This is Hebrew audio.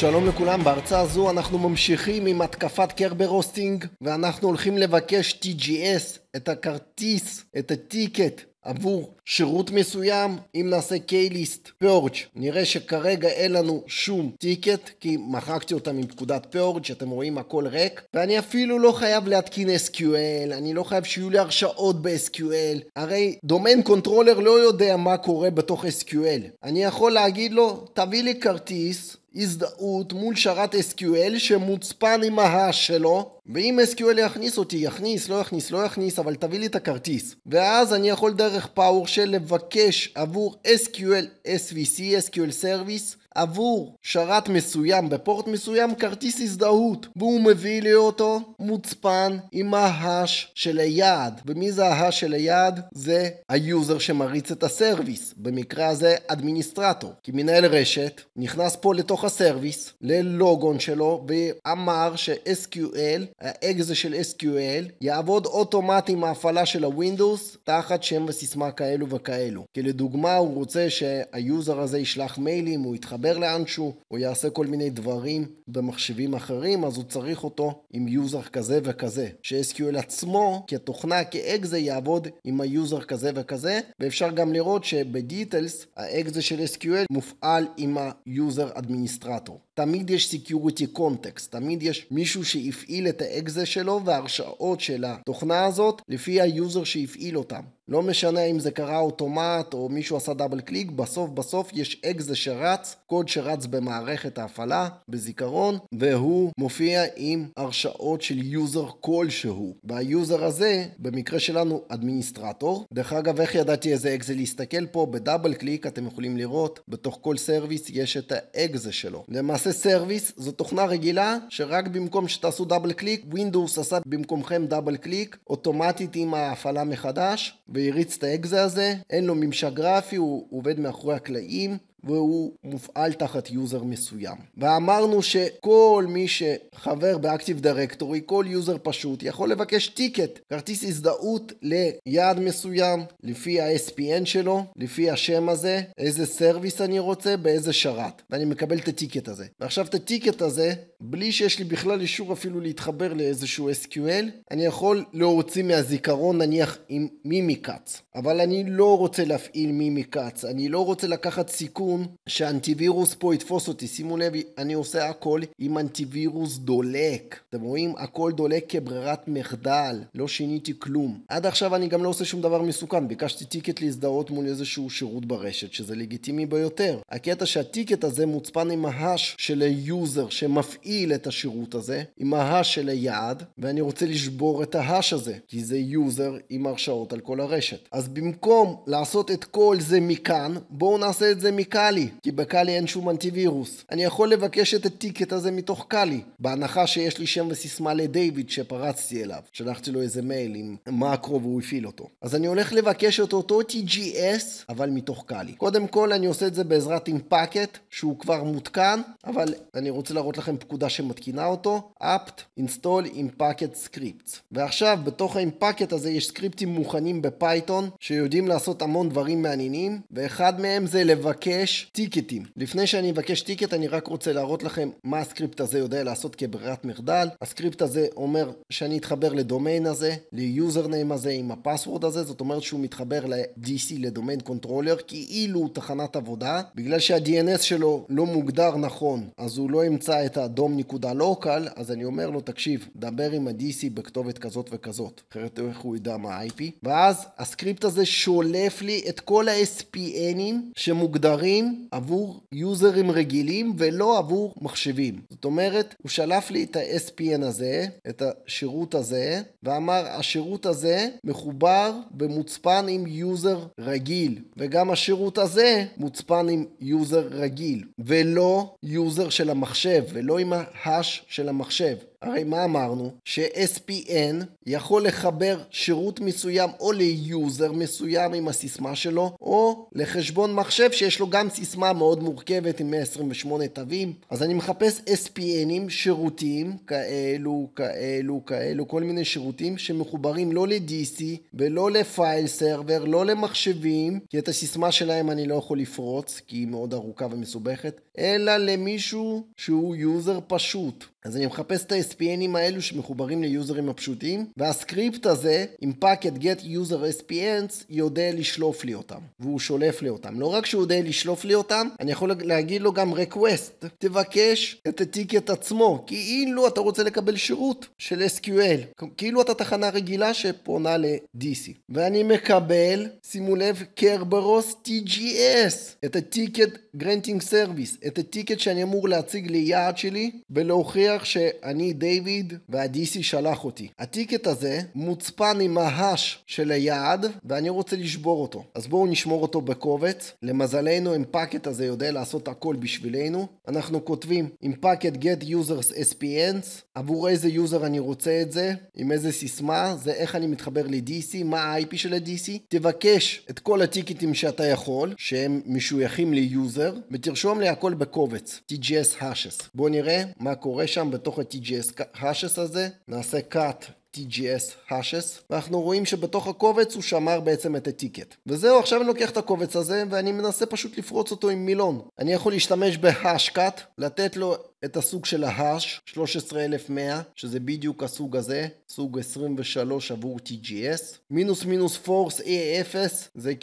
שלום לכולם, בהרצאה הזו אנחנו ממשיכים עם התקפת קרבר רוסטינג ואנחנו הולכים לבקש TGS, את הכרטיס, את הטיקט עבור שירות מסוים, אם נעשה קייליסט list פורג' נראה שכרגע אין לנו שום טיקט, כי מחקתי אותם עם פקודת פורג', אתם רואים הכל ריק, ואני אפילו לא חייב להתקין SQL, אני לא חייב שיהיו לי הרשאות ב-SQL, הרי דומיין קונטרולר לא יודע מה קורה בתוך SQL. אני יכול להגיד לו, תביא לי כרטיס, הזדהות מול שרת SQL שמוצפן עם ההש שלו ואם SQL יכניס אותי, יכניס, לא יכניס, לא יכניס, אבל תביא לי את הכרטיס. ואז אני יכול דרך PowerShell לבקש עבור SQL SVC, SQL Service, עבור שרת מסוים בפורט מסוים כרטיס הזדהות והוא מביא לי אותו מוצפן עם ההש של היעד ומי זה ההש של היעד? זה היוזר שמריץ את הסרוויס במקרה הזה אדמיניסטרטור כי מנהל רשת נכנס פה לתוך הסרוויס ללוגון שלו ואמר ש-SQL האקזה של SQL יעבוד אוטומטי עם ההפעלה של הווינדוס תחת שם וסיסמה כאלו וכאלו כי לדוגמה הוא רוצה שהיוזר הזה ישלח מיילים הוא יתחבר יתחבר לאנשהו, או יעשה כל מיני דברים במחשבים אחרים, אז הוא צריך אותו עם יוזר כזה וכזה. ש-SQL עצמו, כתוכנה, כאקזה, יעבוד עם היוזר כזה וכזה, ואפשר גם לראות שבדיטלס, האקזה של SQL מופעל עם היוזר אדמיניסטרטור. תמיד יש security קונטקסט, תמיד יש מישהו שהפעיל את האקזה שלו וההרשאות של התוכנה הזאת לפי היוזר שהפעיל אותם. לא משנה אם זה קרה אוטומט או מישהו עשה דאבל קליק, בסוף בסוף יש אקזה שרץ, קוד שרץ במערכת ההפעלה, בזיכרון, והוא מופיע עם הרשאות של יוזר כלשהו. והיוזר הזה, במקרה שלנו, אדמיניסטרטור. דרך אגב, איך ידעתי איזה אקזה להסתכל פה? בדאבל קליק אתם יכולים לראות, בתוך כל סרוויס יש את האקזה שלו. למעשה סרוויס זו תוכנה רגילה, שרק במקום שתעשו דאבל קליק, Windows עשה במקומכם דאבל קליק, אוטומטית עם ההפעלה מחדש. והריץ את האקזה הזה, אין לו ממשק גרפי, הוא עובד מאחורי הקלעים. והוא מופעל תחת יוזר מסוים. ואמרנו שכל מי שחבר באקטיב דירקטורי, כל יוזר פשוט, יכול לבקש טיקט, כרטיס הזדהות ליעד מסוים, לפי ה-SPN שלו, לפי השם הזה, איזה סרוויס אני רוצה, באיזה שרת. ואני מקבל את הטיקט הזה. ועכשיו את הטיקט הזה, בלי שיש לי בכלל אישור אפילו להתחבר לאיזשהו SQL, אני יכול להוציא מהזיכרון נניח עם מימיקאץ. אבל אני לא רוצה להפעיל מימיקאץ, אני לא רוצה לקחת סיכון. סיכון שאנטיווירוס פה יתפוס אותי. שימו לב, אני עושה הכל עם אנטיווירוס דולק. אתם רואים? הכל דולק כברירת מחדל. לא שיניתי כלום. עד עכשיו אני גם לא עושה שום דבר מסוכן. ביקשתי טיקט להזדהות מול איזשהו שירות ברשת, שזה לגיטימי ביותר. הקטע שהטיקט הזה מוצפן עם ההש של היוזר שמפעיל את השירות הזה, עם ההש של היעד, ואני רוצה לשבור את ההש הזה, כי זה יוזר עם הרשאות על כל הרשת. אז במקום לעשות את כל זה מכאן, בואו נעשה את זה מכאן. קאלי, כי בקאלי אין שום אנטיווירוס. אני יכול לבקש את הטיקט הזה מתוך קאלי, בהנחה שיש לי שם וסיסמה לדיוויד שפרצתי אליו. שלחתי לו איזה מייל עם מאקרו והוא הפעיל אותו. אז אני הולך לבקש את אותו TGS, אבל מתוך קאלי. קודם כל אני עושה את זה בעזרת אימפקט, שהוא כבר מותקן, אבל אני רוצה להראות לכם פקודה שמתקינה אותו, apt install impacket סקריפט. ועכשיו בתוך האימפקט הזה יש סקריפטים מוכנים בפייתון, שיודעים לעשות המון דברים מעניינים, ואחד מהם זה לבקש לבקש טיקטים. לפני שאני אבקש טיקט, אני רק רוצה להראות לכם מה הסקריפט הזה יודע לעשות כברירת מרדל. הסקריפט הזה אומר שאני אתחבר לדומיין הזה, ליוזרניים הזה עם הפסוורד הזה, זאת אומרת שהוא מתחבר ל-DC, לדומיין קונטרולר, כאילו הוא תחנת עבודה. בגלל שה-DNS שלו לא מוגדר נכון, אז הוא לא ימצא את ה-dom.local, אז אני אומר לו, תקשיב, דבר עם ה-DC בכתובת כזאת וכזאת, אחרת איך הוא ידע מה ה-IP? ואז הסקריפט הזה שולף לי את כל ה-SPNים שמוגדרים זמין עבור יוזרים רגילים ולא עבור מחשבים. זאת אומרת, הוא שלף לי את ה-SPN הזה, את השירות הזה, ואמר השירות הזה מחובר במוצפן עם יוזר רגיל, וגם השירות הזה מוצפן עם יוזר רגיל, ולא יוזר של המחשב, ולא עם ההאש של המחשב. הרי מה אמרנו? ש-SPN יכול לחבר שירות מסוים או ליוזר מסוים עם הסיסמה שלו, או לחשבון מחשב שיש לו גם סיסמה מאוד מורכבת עם 128 תווים. אז אני מחפש SPNים, שירותים, כאלו, כאלו, כאלו, כל מיני שירותים שמחוברים לא ל-DC ולא לפייל סרבר, לא למחשבים, כי את הסיסמה שלהם אני לא יכול לפרוץ, כי היא מאוד ארוכה ומסובכת. אלא למישהו שהוא יוזר פשוט. אז אני מחפש את ה-SPNים האלו שמחוברים ליוזרים הפשוטים, והסקריפט הזה עם פאקט get user SPNs יודע לשלוף לי אותם, והוא שולף לי אותם. לא רק שהוא יודע לשלוף לי אותם, אני יכול להגיד לו גם request, תבקש את הטיקט עצמו, כאילו אתה רוצה לקבל שירות של SQL, כאילו אתה תחנה רגילה שפונה ל-DC. ואני מקבל, שימו לב, קרברוס TGS, את הטיקט גרנטינג סרוויס, את הטיקט שאני אמור להציג ליעד שלי ולהוכיח שאני דיוויד וה-DC שלח אותי. הטיקט הזה מוצפן עם ההש של היעד ואני רוצה לשבור אותו. אז בואו נשמור אותו בקובץ. למזלנו פאקט הזה יודע לעשות הכל בשבילנו. אנחנו כותבים עם פאקט get users SPNs עבור איזה יוזר אני רוצה את זה, עם איזה סיסמה, זה איך אני מתחבר ל-DC, מה ה-IP של ה-DC. תבקש את כל הטיקטים שאתה יכול, שהם משויכים ליוזר, ותרשום לי הכל בקובץ, TGS hashes. בואו נראה מה קורה שם בתוך ה-TGS hashes הזה. נעשה cut TGS hashes, ואנחנו רואים שבתוך הקובץ הוא שמר בעצם את הטיקט. וזהו, עכשיו אני לוקח את הקובץ הזה, ואני מנסה פשוט לפרוץ אותו עם מילון. אני יכול להשתמש בהאש קאט לתת לו את הסוג של ההאש, 13100, שזה בדיוק הסוג הזה, סוג 23 עבור TGS. מינוס מינוס פורס A0, זה